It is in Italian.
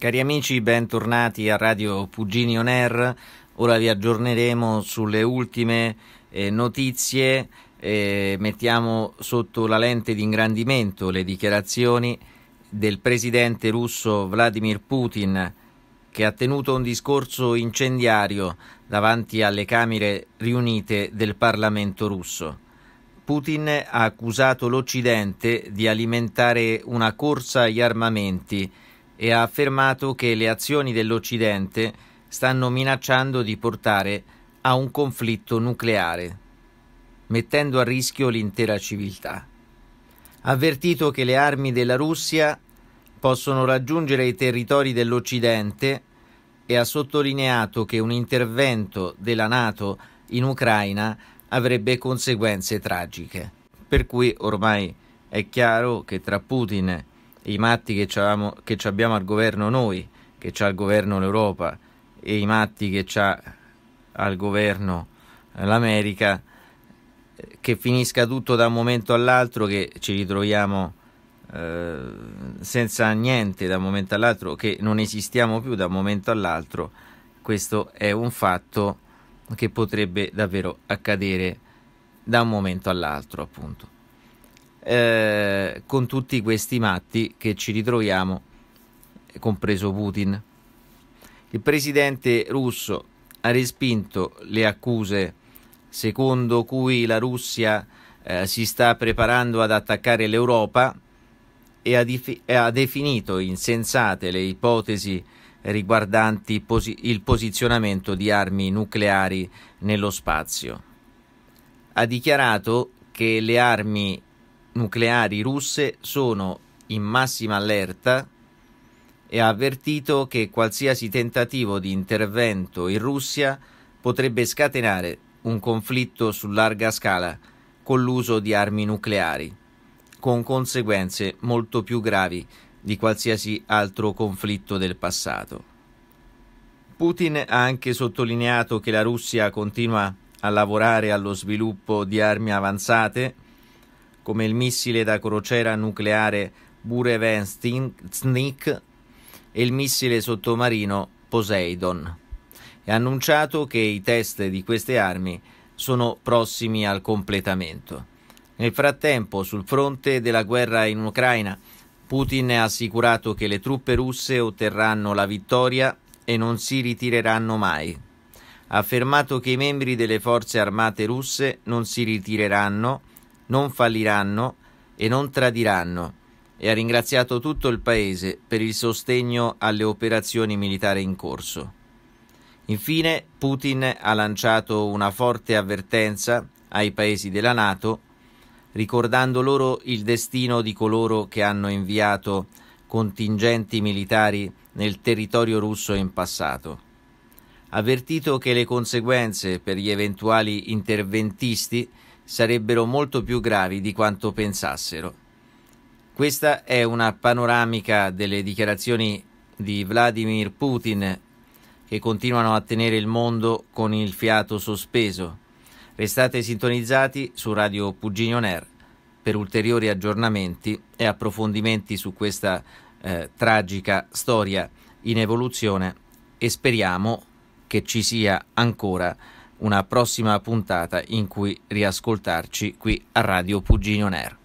Cari amici, bentornati a Radio Pugini On Air. Ora vi aggiorneremo sulle ultime eh, notizie. Eh, mettiamo sotto la lente di ingrandimento le dichiarazioni del presidente russo Vladimir Putin che ha tenuto un discorso incendiario davanti alle Camere riunite del Parlamento russo. Putin ha accusato l'Occidente di alimentare una corsa agli armamenti e ha affermato che le azioni dell'Occidente stanno minacciando di portare a un conflitto nucleare, mettendo a rischio l'intera civiltà. Ha avvertito che le armi della Russia possono raggiungere i territori dell'Occidente e ha sottolineato che un intervento della Nato in Ucraina avrebbe conseguenze tragiche. Per cui ormai è chiaro che tra Putin i matti che, che abbiamo al governo noi, che c'ha al governo l'Europa e i matti che c'ha al governo l'America, eh, che finisca tutto da un momento all'altro, che ci ritroviamo eh, senza niente da un momento all'altro, che non esistiamo più da un momento all'altro, questo è un fatto che potrebbe davvero accadere da un momento all'altro, appunto. Eh, con tutti questi matti che ci ritroviamo, compreso Putin. Il presidente russo ha respinto le accuse secondo cui la Russia eh, si sta preparando ad attaccare l'Europa e ha, e ha, definito insensate le ipotesi riguardanti posi il posizionamento di armi nucleari nello spazio. Ha dichiarato che le armi nucleari russe sono in massima allerta e ha avvertito che qualsiasi tentativo di intervento in Russia potrebbe scatenare un conflitto su larga scala con l'uso di armi nucleari, con conseguenze molto più gravi di qualsiasi altro conflitto del passato. Putin ha anche sottolineato che la Russia continua a lavorare allo sviluppo di armi avanzate come il missile da crociera nucleare Burevestnik e il missile sottomarino Poseidon. È annunciato che i test di queste armi sono prossimi al completamento. Nel frattempo, sul fronte della guerra in Ucraina, Putin ha assicurato che le truppe russe otterranno la vittoria e non si ritireranno mai. Ha affermato che i membri delle forze armate russe non si ritireranno non falliranno e non tradiranno e ha ringraziato tutto il Paese per il sostegno alle operazioni militari in corso. Infine Putin ha lanciato una forte avvertenza ai paesi della Nato, ricordando loro il destino di coloro che hanno inviato contingenti militari nel territorio russo in passato. Avvertito che le conseguenze per gli eventuali interventisti sarebbero molto più gravi di quanto pensassero. Questa è una panoramica delle dichiarazioni di Vladimir Putin che continuano a tenere il mondo con il fiato sospeso. Restate sintonizzati su Radio Pugino Ner per ulteriori aggiornamenti e approfondimenti su questa eh, tragica storia in evoluzione e speriamo che ci sia ancora una prossima puntata in cui riascoltarci qui a Radio Puginio Ner.